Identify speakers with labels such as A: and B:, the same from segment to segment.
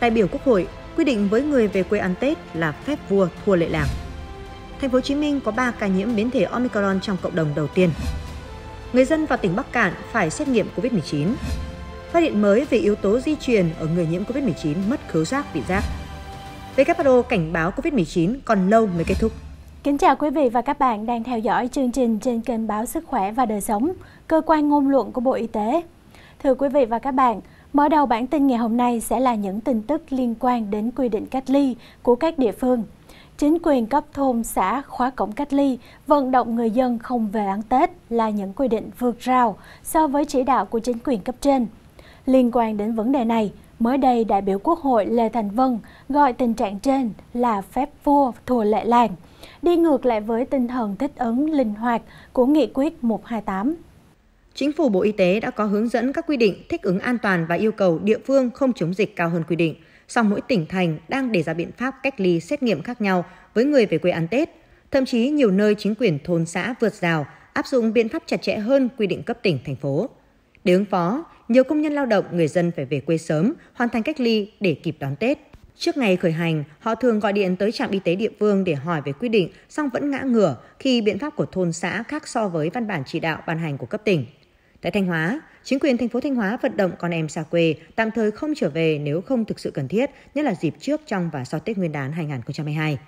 A: đại biểu Quốc hội quy định với người về quê ăn Tết là phép vua thua lệ làng. Thành phố Hồ Chí Minh có 3 ca nhiễm biến thể Omicron trong cộng đồng đầu tiên. Người dân vào tỉnh Bắc Cạn phải xét nghiệm COVID-19. Phát hiện mới về yếu tố di truyền ở người nhiễm COVID-19 mất khứu giác vị giác. WHO cảnh báo COVID-19 còn lâu mới kết thúc. Kính chào quý vị và các bạn đang theo
B: dõi chương trình trên kênh báo Sức khỏe và đời sống, cơ quan ngôn luận của Bộ Y tế. Thưa quý vị và các bạn, Mở đầu bản tin ngày hôm nay sẽ là những tin tức liên quan đến quy định cách ly của các địa phương. Chính quyền cấp thôn xã khóa cổng cách ly, vận động người dân không về ăn Tết là những quy định vượt rào so với chỉ đạo của chính quyền cấp trên. Liên quan đến vấn đề này, mới đây đại biểu Quốc hội Lê Thành Vân gọi tình trạng trên là phép vua thua lệ làng, đi ngược lại với tinh thần thích ứng
A: linh hoạt của nghị quyết 128. Chính phủ Bộ Y tế đã có hướng dẫn các quy định thích ứng an toàn và yêu cầu địa phương không chống dịch cao hơn quy định. Song mỗi tỉnh thành đang đề ra biện pháp cách ly xét nghiệm khác nhau với người về quê ăn Tết. Thậm chí nhiều nơi chính quyền thôn xã vượt rào áp dụng biện pháp chặt chẽ hơn quy định cấp tỉnh thành phố. Để ứng phó, nhiều công nhân lao động, người dân phải về quê sớm, hoàn thành cách ly để kịp đón Tết. Trước ngày khởi hành, họ thường gọi điện tới trạm y tế địa phương để hỏi về quy định, song vẫn ngã ngửa khi biện pháp của thôn xã khác so với văn bản chỉ đạo ban hành của cấp tỉnh. Tại Thanh Hóa, chính quyền thành phố Thanh Hóa vận động con em xa quê tạm thời không trở về nếu không thực sự cần thiết, nhất là dịp trước, trong và sau Tết Nguyên đán 2022.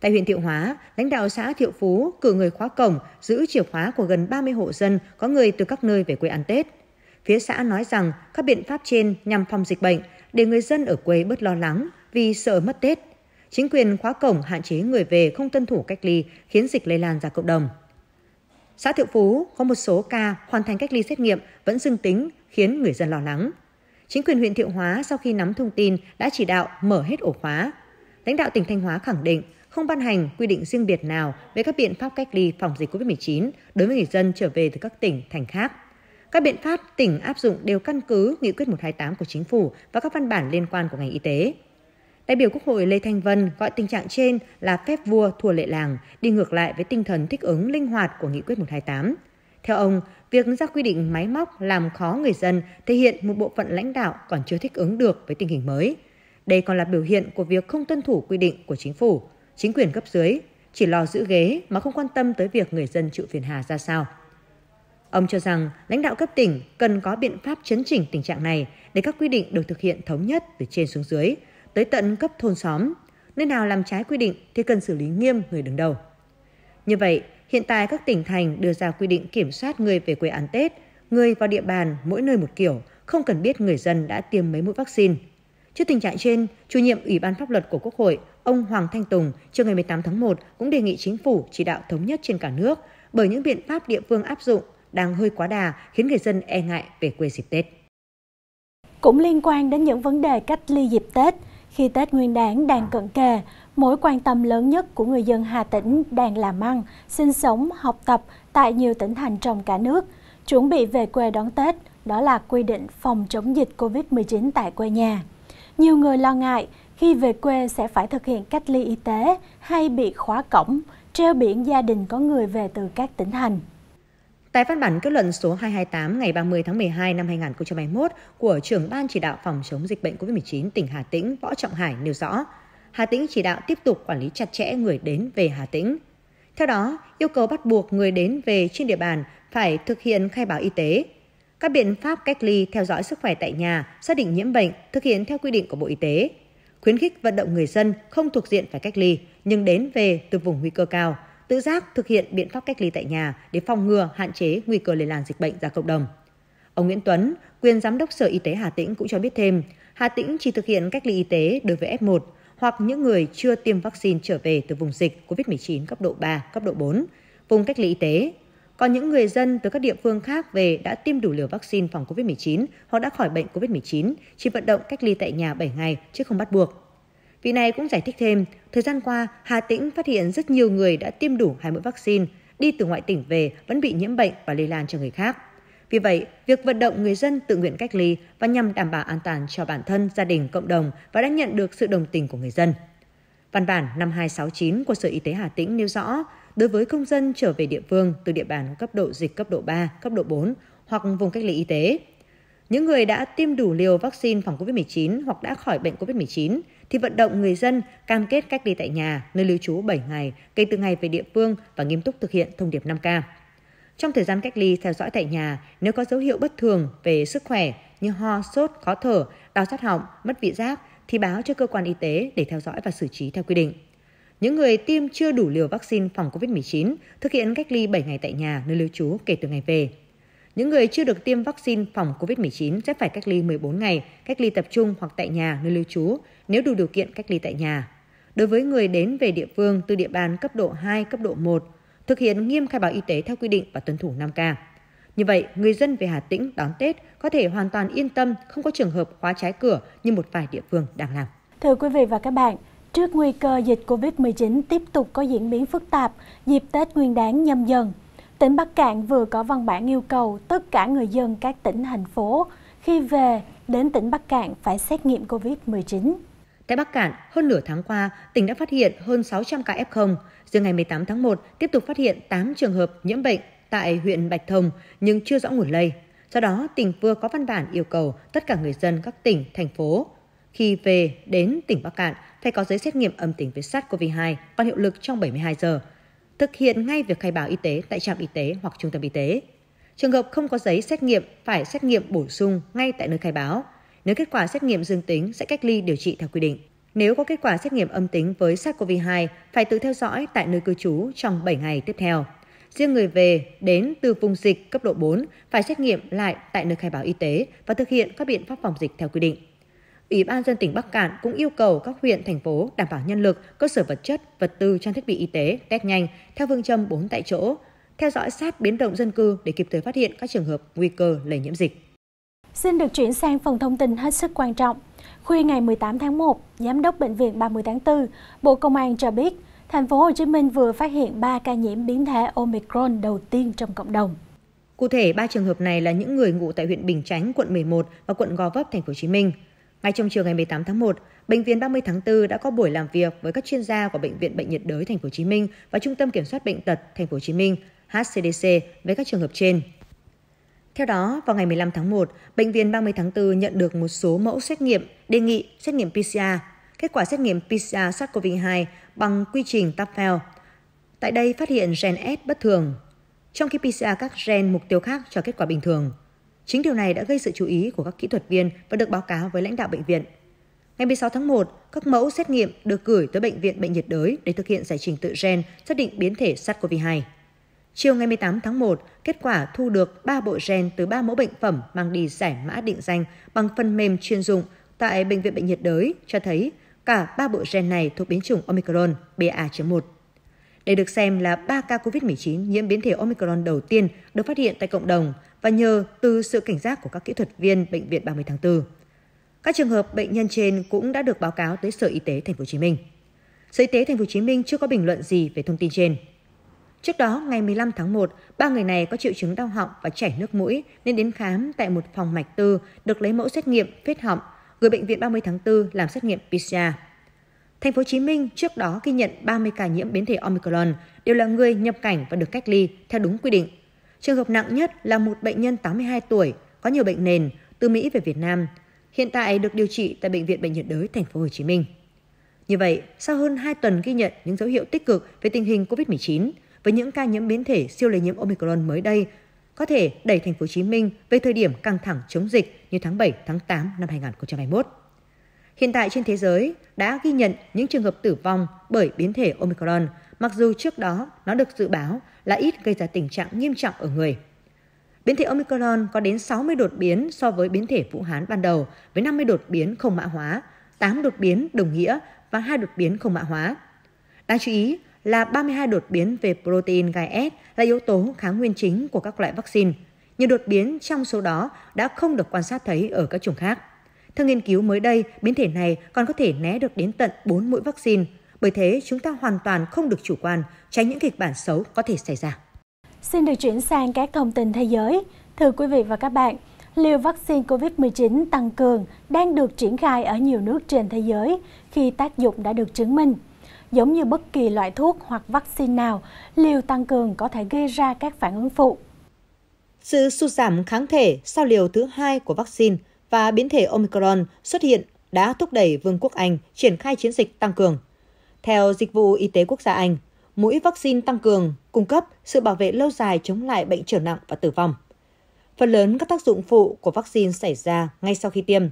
A: Tại huyện Thiệu Hóa, lãnh đạo xã Thiệu Phú cử người khóa cổng, giữ chìa khóa của gần 30 hộ dân có người từ các nơi về quê ăn Tết. Phía xã nói rằng các biện pháp trên nhằm phòng dịch bệnh để người dân ở quê bớt lo lắng vì sợ mất Tết. Chính quyền khóa cổng hạn chế người về không tuân thủ cách ly khiến dịch lây lan ra cộng đồng. Xã Thiệu Phú có một số ca hoàn thành cách ly xét nghiệm vẫn dương tính khiến người dân lo lắng. Chính quyền huyện Thiệu Hóa sau khi nắm thông tin đã chỉ đạo mở hết ổ khóa. Lãnh đạo tỉnh Thanh Hóa khẳng định không ban hành quy định riêng biệt nào về các biện pháp cách ly phòng dịch COVID-19 đối với người dân trở về từ các tỉnh, thành khác. Các biện pháp tỉnh áp dụng đều căn cứ nghị quyết 128 của chính phủ và các văn bản liên quan của ngành y tế. Đại biểu Quốc hội Lê Thanh Vân gọi tình trạng trên là phép vua thua lệ làng, đi ngược lại với tinh thần thích ứng linh hoạt của Nghị quyết 128. Theo ông, việc ra quy định máy móc làm khó người dân thể hiện một bộ phận lãnh đạo còn chưa thích ứng được với tình hình mới. Đây còn là biểu hiện của việc không tuân thủ quy định của chính phủ, chính quyền cấp dưới, chỉ lo giữ ghế mà không quan tâm tới việc người dân chịu phiền hà ra sao. Ông cho rằng lãnh đạo cấp tỉnh cần có biện pháp chấn chỉnh tình trạng này để các quy định được thực hiện thống nhất từ trên xuống dưới, tới tận cấp thôn xóm nơi nào làm trái quy định thì cần xử lý nghiêm người đứng đầu như vậy hiện tại các tỉnh thành đưa ra quy định kiểm soát người về quê ăn tết người vào địa bàn mỗi nơi một kiểu không cần biết người dân đã tiêm mấy mũi vaccine Trước tình trạng trên, chủ nhiệm Ủy ban pháp luật của Quốc hội, ông Hoàng Thanh Tùng, chiều ngày 18 tháng 1 cũng đề nghị chính phủ chỉ đạo thống nhất trên cả nước bởi những biện pháp địa phương áp dụng đang hơi quá đà khiến người dân e ngại về quê dịp Tết. Cũng liên quan đến những vấn đề cách ly dịp Tết, khi Tết Nguyên đán đang
B: cận kề, mối quan tâm lớn nhất của người dân Hà Tĩnh đang làm ăn, sinh sống, học tập tại nhiều tỉnh thành trong cả nước, chuẩn bị về quê đón Tết, đó là quy định phòng chống dịch COVID-19 tại quê nhà. Nhiều người lo ngại khi về quê sẽ phải thực hiện cách ly y tế hay bị khóa cổng, treo biển gia đình có người về từ
A: các tỉnh thành. Tại văn bản kết luận số 228 ngày 30 tháng 12 năm 2021 của trưởng ban chỉ đạo phòng chống dịch bệnh COVID-19 tỉnh Hà Tĩnh Võ Trọng Hải nêu rõ, Hà Tĩnh chỉ đạo tiếp tục quản lý chặt chẽ người đến về Hà Tĩnh. Theo đó, yêu cầu bắt buộc người đến về trên địa bàn phải thực hiện khai báo y tế, các biện pháp cách ly theo dõi sức khỏe tại nhà, xác định nhiễm bệnh, thực hiện theo quy định của Bộ Y tế. Khuyến khích vận động người dân không thuộc diện phải cách ly nhưng đến về từ vùng nguy cơ cao, tự giác thực hiện biện pháp cách ly tại nhà để phòng ngừa hạn chế nguy cơ lây lan dịch bệnh ra cộng đồng. Ông Nguyễn Tuấn, quyền giám đốc Sở Y tế Hà Tĩnh cũng cho biết thêm, Hà Tĩnh chỉ thực hiện cách ly y tế đối với F1 hoặc những người chưa tiêm vaccine trở về từ vùng dịch COVID-19 cấp độ 3, cấp độ 4, vùng cách ly y tế. Còn những người dân từ các địa phương khác về đã tiêm đủ liều vaccine phòng COVID-19 hoặc đã khỏi bệnh COVID-19, chỉ vận động cách ly tại nhà 7 ngày chứ không bắt buộc. Vị này cũng giải thích thêm, thời gian qua, Hà Tĩnh phát hiện rất nhiều người đã tiêm đủ hai mũi vaccine, đi từ ngoại tỉnh về vẫn bị nhiễm bệnh và lây lan cho người khác. Vì vậy, việc vận động người dân tự nguyện cách ly và nhằm đảm bảo an toàn cho bản thân, gia đình, cộng đồng và đã nhận được sự đồng tình của người dân. Văn bản 5269 của Sở Y tế Hà Tĩnh nêu rõ, đối với công dân trở về địa phương từ địa bàn cấp độ dịch cấp độ 3, cấp độ 4 hoặc vùng cách ly y tế, những người đã tiêm đủ liều vaccine phòng COVID-19 hoặc đã khỏi bệnh COVID-19 thì vận động người dân cam kết cách ly tại nhà, nơi lưu trú 7 ngày kể từ ngày về địa phương và nghiêm túc thực hiện thông điệp 5K. Trong thời gian cách ly theo dõi tại nhà, nếu có dấu hiệu bất thường về sức khỏe như ho, sốt, khó thở, đau sát họng, mất vị giác thì báo cho cơ quan y tế để theo dõi và xử trí theo quy định. Những người tiêm chưa đủ liều vaccine phòng COVID-19 thực hiện cách ly 7 ngày tại nhà nơi lưu trú kể từ ngày về những người chưa được tiêm vaccine phòng covid 19 sẽ phải cách ly 14 ngày, cách ly tập trung hoặc tại nhà nơi lưu trú nếu đủ điều kiện cách ly tại nhà. Đối với người đến về địa phương từ địa bàn cấp độ 2, cấp độ 1, thực hiện nghiêm khai báo y tế theo quy định và tuân thủ 5K. Như vậy, người dân về Hà Tĩnh đón Tết có thể hoàn toàn yên tâm, không có trường hợp khóa trái cửa như một vài địa phương đang làm. Thưa quý vị và các bạn,
B: trước nguy cơ dịch COVID-19 tiếp tục có diễn biến phức tạp, dịp Tết Nguyên đán nhâm dần Tỉnh Bắc Cạn vừa có văn bản yêu cầu tất cả người dân các tỉnh, thành phố khi
A: về đến tỉnh Bắc Cạn phải xét nghiệm COVID-19. Tại Bắc Cạn, hơn nửa tháng qua, tỉnh đã phát hiện hơn 600 ca F0. Riêng ngày 18 tháng 1, tiếp tục phát hiện 8 trường hợp nhiễm bệnh tại huyện Bạch Thông nhưng chưa rõ nguồn lây. Do đó, tỉnh vừa có văn bản yêu cầu tất cả người dân các tỉnh, thành phố khi về đến tỉnh Bắc Cạn phải có giấy xét nghiệm âm tính với SARS-CoV-2 còn hiệu lực trong 72 giờ thực hiện ngay việc khai báo y tế tại trạm y tế hoặc trung tâm y tế. Trường hợp không có giấy xét nghiệm phải xét nghiệm bổ sung ngay tại nơi khai báo. Nếu kết quả xét nghiệm dương tính sẽ cách ly điều trị theo quy định. Nếu có kết quả xét nghiệm âm tính với SARS-CoV-2 phải tự theo dõi tại nơi cư trú trong 7 ngày tiếp theo. Riêng người về đến từ vùng dịch cấp độ 4 phải xét nghiệm lại tại nơi khai báo y tế và thực hiện các biện pháp phòng dịch theo quy định. Ủy ban dân tỉnh Bắc Cạn cũng yêu cầu các huyện, thành phố đảm bảo nhân lực, cơ sở vật chất, vật tư, trang thiết bị y tế, test nhanh theo phương châm 4 tại chỗ, theo dõi sát biến động dân cư để kịp thời phát hiện các trường hợp nguy cơ lây nhiễm dịch. Xin được
B: chuyển sang phần thông tin hết sức quan trọng. Khuya ngày 18 tháng 1, Giám đốc Bệnh viện 30 tháng 4, Bộ Công an cho biết, thành phố Hồ Chí Minh vừa phát hiện 3 ca nhiễm biến thể Omicron
A: đầu tiên trong cộng đồng. Cụ thể, ba trường hợp này là những người ngụ tại huyện Bình Chánh, quận 11 và quận Gò Vấp, thành phố Hồ Chí Minh. Ngay trong chiều ngày 18 tháng 1, bệnh viện 30 tháng 4 đã có buổi làm việc với các chuyên gia của bệnh viện Bệnh nhiệt đới Thành phố Hồ Chí Minh và Trung tâm Kiểm soát bệnh tật Thành phố Hồ Chí Minh HCDC với các trường hợp trên. Theo đó, vào ngày 15 tháng 1, bệnh viện 30 tháng 4 nhận được một số mẫu xét nghiệm đề nghị xét nghiệm PCR. Kết quả xét nghiệm PCR SARS-CoV-2 bằng quy trình TAPFEL. Tại đây phát hiện gen S bất thường, trong khi PCR các gen mục tiêu khác cho kết quả bình thường. Chính điều này đã gây sự chú ý của các kỹ thuật viên và được báo cáo với lãnh đạo bệnh viện. Ngày 16 tháng 1, các mẫu xét nghiệm được gửi tới Bệnh viện Bệnh nhiệt đới để thực hiện giải trình tự gen xác định biến thể SARS-CoV-2. Chiều ngày 18 tháng 1, kết quả thu được 3 bộ gen từ 3 mẫu bệnh phẩm mang đi giải mã định danh bằng phần mềm chuyên dụng tại Bệnh viện Bệnh nhiệt đới cho thấy cả 3 bộ gen này thuộc biến chủng Omicron BA.1. Đây được xem là 3 ca COVID-19 nhiễm biến thể Omicron đầu tiên được phát hiện tại cộng đồng và nhờ từ sự cảnh giác của các kỹ thuật viên bệnh viện 30 tháng 4. Các trường hợp bệnh nhân trên cũng đã được báo cáo tới Sở Y tế Thành phố Hồ Chí Minh. Sở Y tế Thành phố Hồ Chí Minh chưa có bình luận gì về thông tin trên. Trước đó, ngày 15 tháng 1, ba người này có triệu chứng đau họng và chảy nước mũi nên đến khám tại một phòng mạch tư được lấy mẫu xét nghiệm phết họng, gửi bệnh viện 30 tháng 4 làm xét nghiệm PCR. Thành phố Hồ Chí Minh trước đó ghi nhận 30 ca nhiễm biến thể Omicron đều là người nhập cảnh và được cách ly theo đúng quy định Trường hợp nặng nhất là một bệnh nhân 82 tuổi, có nhiều bệnh nền, từ Mỹ về Việt Nam, hiện tại được điều trị tại Bệnh viện Bệnh nhiệt đới Thành phố Hồ Chí Minh. Như vậy, sau hơn 2 tuần ghi nhận những dấu hiệu tích cực về tình hình COVID-19 với những ca nhiễm biến thể siêu lây nhiễm Omicron mới đây, có thể đẩy Thành phố Hồ Chí Minh về thời điểm căng thẳng chống dịch như tháng 7, tháng 8 năm 2021. Hiện tại trên thế giới đã ghi nhận những trường hợp tử vong bởi biến thể Omicron, mặc dù trước đó nó được dự báo là ít gây ra tình trạng nghiêm trọng ở người. Biến thể Omicron có đến 60 đột biến so với biến thể Vũ Hán ban đầu, với 50 đột biến không mã hóa, 8 đột biến đồng nghĩa và 2 đột biến không mã hóa. Đáng chú ý là 32 đột biến về protein gai S là yếu tố kháng nguyên chính của các loại vaccine. Nhiều đột biến trong số đó đã không được quan sát thấy ở các chủng khác. Theo nghiên cứu mới đây, biến thể này còn có thể né được đến tận 4 mũi vaccine. Bởi thế, chúng ta hoàn toàn không được chủ quan, tránh những kịch bản xấu có thể xảy ra.
B: Xin được chuyển sang các thông tin thế giới. Thưa quý vị và các bạn, liều vaccine COVID-19 tăng cường đang được triển khai ở nhiều nước trên thế giới khi tác dụng đã được chứng minh. Giống như bất kỳ loại thuốc hoặc vaccine nào, liều tăng cường có thể gây ra
A: các phản ứng phụ. Sự sụt giảm kháng thể sau liều thứ hai của vaccine và biến thể Omicron xuất hiện đã thúc đẩy Vương quốc Anh triển khai chiến dịch tăng cường. Theo Dịch vụ Y tế Quốc gia Anh, mũi vaccine tăng cường cung cấp sự bảo vệ lâu dài chống lại bệnh trở nặng và tử vong. Phần lớn các tác dụng phụ của vaccine xảy ra ngay sau khi tiêm.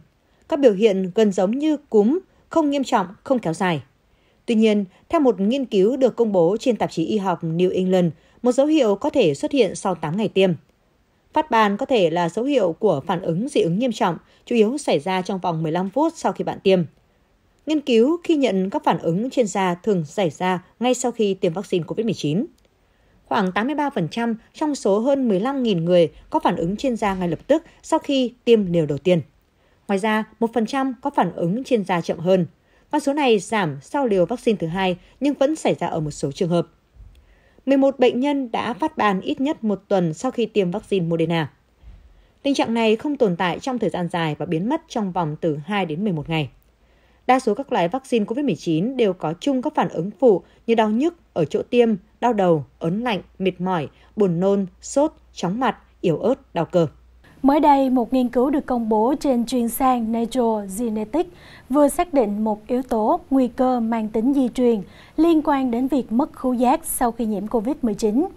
A: Các biểu hiện gần giống như cúm, không nghiêm trọng, không kéo dài. Tuy nhiên, theo một nghiên cứu được công bố trên tạp chí y học New England, một dấu hiệu có thể xuất hiện sau 8 ngày tiêm – Phát ban có thể là dấu hiệu của phản ứng dị ứng nghiêm trọng, chủ yếu xảy ra trong vòng 15 phút sau khi bạn tiêm. Nghiên cứu khi nhận các phản ứng trên da thường xảy ra ngay sau khi tiêm vaccine COVID-19. Khoảng 83% trong số hơn 15.000 người có phản ứng trên da ngay lập tức sau khi tiêm liều đầu tiên. Ngoài ra, 1% có phản ứng trên da chậm hơn. Con số này giảm sau liều vaccine thứ hai nhưng vẫn xảy ra ở một số trường hợp. 11 bệnh nhân đã phát ban ít nhất một tuần sau khi tiêm vaccine Moderna. Tình trạng này không tồn tại trong thời gian dài và biến mất trong vòng từ 2 đến 11 ngày. Đa số các loại vaccine COVID-19 đều có chung các phản ứng phụ như đau nhức ở chỗ tiêm, đau đầu, ớn lạnh, mệt mỏi, buồn nôn, sốt, chóng mặt, yếu ớt, đau cơ. Mới đây, một nghiên cứu được công bố
B: trên chuyên sang Nature Genetics vừa xác định một yếu tố nguy cơ mang tính di truyền liên quan đến việc mất khứu giác sau khi nhiễm COVID-19.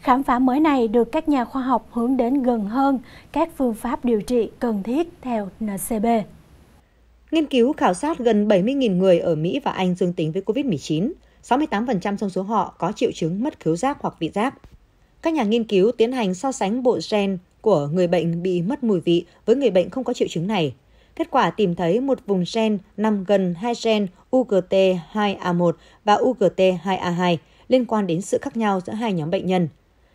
B: Khám phá
A: mới này được các nhà khoa học hướng đến gần hơn các phương pháp điều trị cần thiết theo NCB. Nghiên cứu khảo sát gần 70.000 người ở Mỹ và Anh dương tính với COVID-19. 68% trong số họ có triệu chứng mất khứu giác hoặc vị giác. Các nhà nghiên cứu tiến hành so sánh bộ gen của người bệnh bị mất mùi vị với người bệnh không có triệu chứng này. Kết quả tìm thấy một vùng gen nằm gần hai gen UGT2A1 và UGT2A2 liên quan đến sự khác nhau giữa hai nhóm bệnh nhân.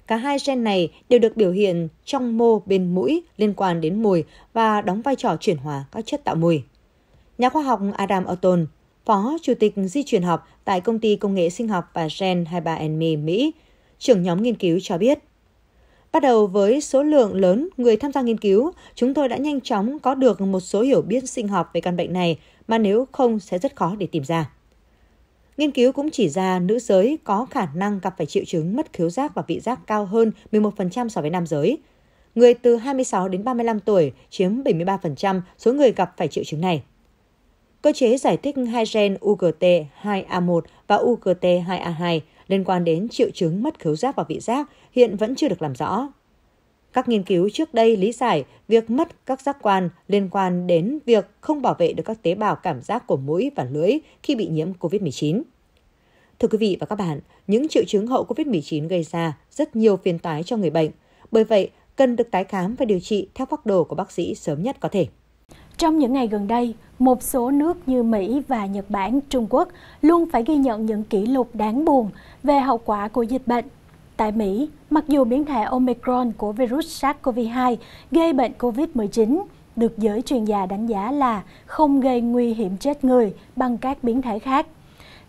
A: Cả hai gen này đều được biểu hiện trong mô bên mũi liên quan đến mùi và đóng vai trò chuyển hóa các chất tạo mùi. Nhà khoa học Adam Orton, Phó Chủ tịch Di truyền học tại Công ty Công nghệ Sinh học và Gen 23andMe Mỹ, trưởng nhóm nghiên cứu cho biết, Bắt đầu với số lượng lớn người tham gia nghiên cứu, chúng tôi đã nhanh chóng có được một số hiểu biết sinh học về căn bệnh này mà nếu không sẽ rất khó để tìm ra. Nghiên cứu cũng chỉ ra nữ giới có khả năng gặp phải triệu chứng mất khiếu giác và vị giác cao hơn 11% so với nam giới. Người từ 26 đến 35 tuổi chiếm 73% số người gặp phải triệu chứng này. Cơ chế giải thích hai gen UGT2A1 và UGT2A2 liên quan đến triệu chứng mất khứu giác và vị giác hiện vẫn chưa được làm rõ. Các nghiên cứu trước đây lý giải việc mất các giác quan liên quan đến việc không bảo vệ được các tế bào cảm giác của mũi và lưỡi khi bị nhiễm COVID-19. Thưa quý vị và các bạn, những triệu chứng hậu COVID-19 gây ra rất nhiều phiền toái cho người bệnh, bởi vậy cần được tái khám và điều trị theo phác đồ của bác sĩ sớm nhất có thể. Trong những ngày gần đây, một số nước như Mỹ và Nhật Bản, Trung Quốc luôn
B: phải ghi nhận những kỷ lục đáng buồn về hậu quả của dịch bệnh. Tại Mỹ, mặc dù biến thể Omicron của virus SARS-CoV-2 gây bệnh COVID-19 được giới chuyên gia đánh giá là không gây nguy hiểm chết người bằng các biến thể khác,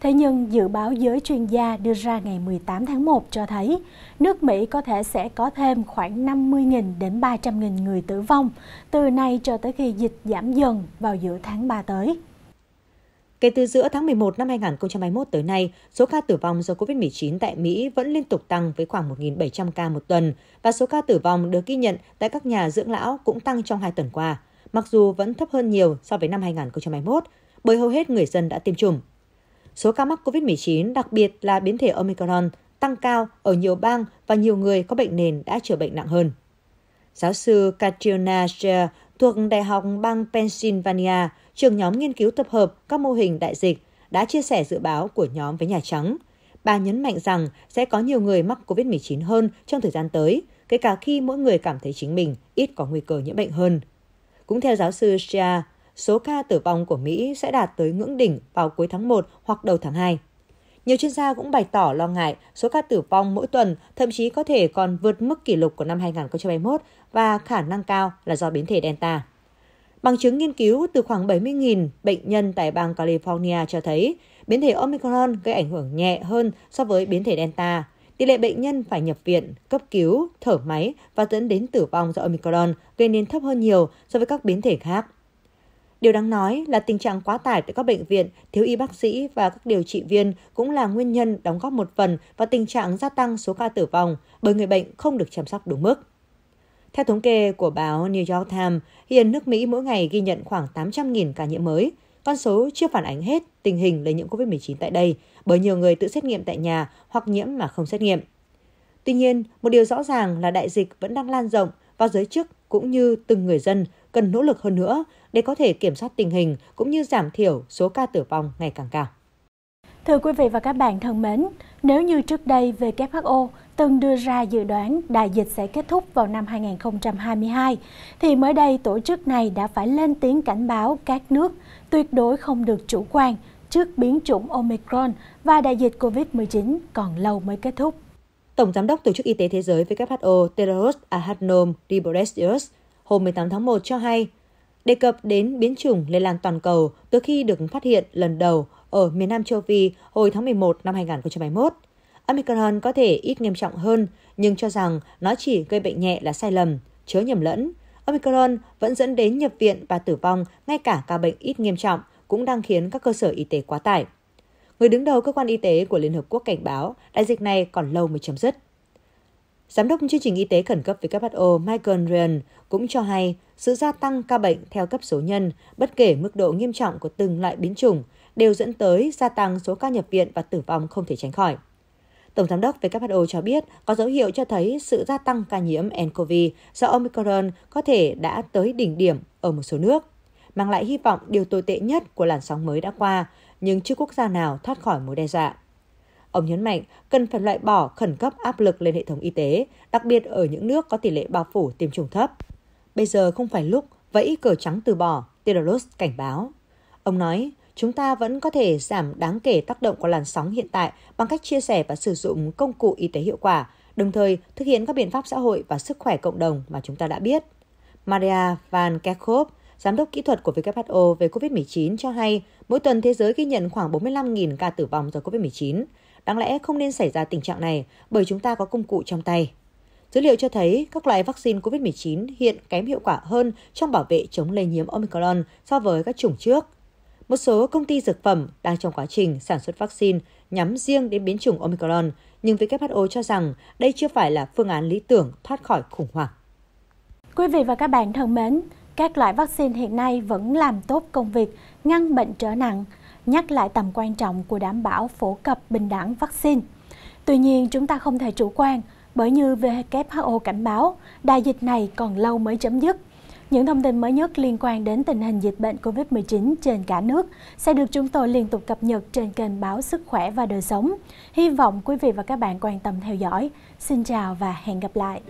B: Thế nhưng dự báo giới chuyên gia đưa ra ngày 18 tháng 1 cho thấy nước Mỹ có thể sẽ có thêm khoảng 50.000 đến 300.000 người tử vong từ nay cho tới khi
A: dịch giảm dần vào giữa tháng 3 tới. Kể từ giữa tháng 11 năm 2021 tới nay, số ca tử vong do COVID-19 tại Mỹ vẫn liên tục tăng với khoảng 1.700 ca một tuần và số ca tử vong được ghi nhận tại các nhà dưỡng lão cũng tăng trong hai tuần qua, mặc dù vẫn thấp hơn nhiều so với năm 2021 bởi hầu hết người dân đã tiêm chủng số ca mắc covid 19 đặc biệt là biến thể omicron tăng cao ở nhiều bang và nhiều người có bệnh nền đã trở bệnh nặng hơn. Giáo sư Katrina Scher thuộc Đại học bang Pennsylvania, trường nhóm nghiên cứu tập hợp các mô hình đại dịch, đã chia sẻ dự báo của nhóm với Nhà Trắng. Bà nhấn mạnh rằng sẽ có nhiều người mắc COVID-19 hơn trong thời gian tới, kể cả khi mỗi người cảm thấy chính mình ít có nguy cơ nhiễm bệnh hơn. Cũng theo giáo sư Scher, số ca tử vong của Mỹ sẽ đạt tới ngưỡng đỉnh vào cuối tháng 1 hoặc đầu tháng 2. Nhiều chuyên gia cũng bày tỏ lo ngại số ca tử vong mỗi tuần thậm chí có thể còn vượt mức kỷ lục của năm 2021 và khả năng cao là do biến thể Delta. Bằng chứng nghiên cứu từ khoảng 70.000 bệnh nhân tại bang California cho thấy biến thể Omicron gây ảnh hưởng nhẹ hơn so với biến thể Delta. Tỷ lệ bệnh nhân phải nhập viện, cấp cứu, thở máy và dẫn đến tử vong do Omicron gây nên thấp hơn nhiều so với các biến thể khác. Điều đáng nói là tình trạng quá tải tại các bệnh viện, thiếu y bác sĩ và các điều trị viên cũng là nguyên nhân đóng góp một phần vào tình trạng gia tăng số ca tử vong bởi người bệnh không được chăm sóc đúng mức. Theo thống kê của báo New York Times, hiện nước Mỹ mỗi ngày ghi nhận khoảng 800.000 ca nhiễm mới. Con số chưa phản ánh hết tình hình lây nhiễm COVID-19 tại đây bởi nhiều người tự xét nghiệm tại nhà hoặc nhiễm mà không xét nghiệm. Tuy nhiên, một điều rõ ràng là đại dịch vẫn đang lan rộng và giới chức cũng như từng người dân cần nỗ lực hơn nữa để có thể kiểm soát tình hình cũng như giảm thiểu số ca tử vong ngày càng cao.
B: Thưa quý vị và các bạn thân mến, nếu như trước đây WHO từng đưa ra dự đoán đại dịch sẽ kết thúc vào năm 2022, thì mới đây tổ chức này đã phải lên tiếng cảnh báo các nước tuyệt đối không được chủ quan trước biến chủng Omicron
A: và đại dịch COVID-19 còn lâu mới kết thúc. Tổng Giám đốc Tổ chức Y tế Thế giới WHO Tedros Adhanom Ghebreyesus hôm 18 tháng 1 cho hay, đề cập đến biến chủng lây lan toàn cầu từ khi được phát hiện lần đầu ở miền Nam châu Phi hồi tháng 11 năm 2021. Omicron có thể ít nghiêm trọng hơn, nhưng cho rằng nó chỉ gây bệnh nhẹ là sai lầm, chớ nhầm lẫn. Omicron vẫn dẫn đến nhập viện và tử vong, ngay cả ca bệnh ít nghiêm trọng cũng đang khiến các cơ sở y tế quá tải người đứng đầu cơ quan y tế của Liên Hợp Quốc cảnh báo đại dịch này còn lâu mới chấm dứt. Giám đốc chương trình y tế khẩn cấp WHO Michael Ryan cũng cho hay sự gia tăng ca bệnh theo cấp số nhân, bất kể mức độ nghiêm trọng của từng loại biến chủng, đều dẫn tới gia tăng số ca nhập viện và tử vong không thể tránh khỏi. Tổng giám đốc WHO cho biết có dấu hiệu cho thấy sự gia tăng ca nhiễm nCoV do Omicron có thể đã tới đỉnh điểm ở một số nước, mang lại hy vọng điều tồi tệ nhất của làn sóng mới đã qua, nhưng chưa quốc gia nào thoát khỏi mối đe dọa. Ông nhấn mạnh cần phải loại bỏ khẩn cấp áp lực lên hệ thống y tế, đặc biệt ở những nước có tỷ lệ bao phủ tiêm chủng thấp. Bây giờ không phải lúc vẫy cờ trắng từ bỏ, Tedros cảnh báo. Ông nói, chúng ta vẫn có thể giảm đáng kể tác động của làn sóng hiện tại bằng cách chia sẻ và sử dụng công cụ y tế hiệu quả, đồng thời thực hiện các biện pháp xã hội và sức khỏe cộng đồng mà chúng ta đã biết. Maria Van Kerkhove, giám đốc kỹ thuật của WHO về COVID-19 cho hay mỗi tuần thế giới ghi nhận khoảng 45.000 ca tử vong do COVID-19. Đáng lẽ không nên xảy ra tình trạng này bởi chúng ta có công cụ trong tay. Dữ liệu cho thấy các loại vaccine COVID-19 hiện kém hiệu quả hơn trong bảo vệ chống lây nhiễm Omicron so với các chủng trước. Một số công ty dược phẩm đang trong quá trình sản xuất vaccine nhắm riêng đến biến chủng Omicron, nhưng WHO cho rằng đây chưa phải là phương án lý tưởng thoát khỏi khủng hoảng. Quý vị và các bạn thân mến, các loại vaccine hiện
B: nay vẫn làm tốt công việc ngăn bệnh trở nặng, nhắc lại tầm quan trọng của đảm bảo phổ cập bình đẳng vaccine. Tuy nhiên, chúng ta không thể chủ quan, bởi như WHO cảnh báo, đại dịch này còn lâu mới chấm dứt. Những thông tin mới nhất liên quan đến tình hình dịch bệnh COVID-19 trên cả nước sẽ được chúng tôi liên tục cập nhật trên kênh báo Sức khỏe và đời sống. Hy vọng quý vị và các bạn quan tâm theo dõi. Xin chào và hẹn gặp lại.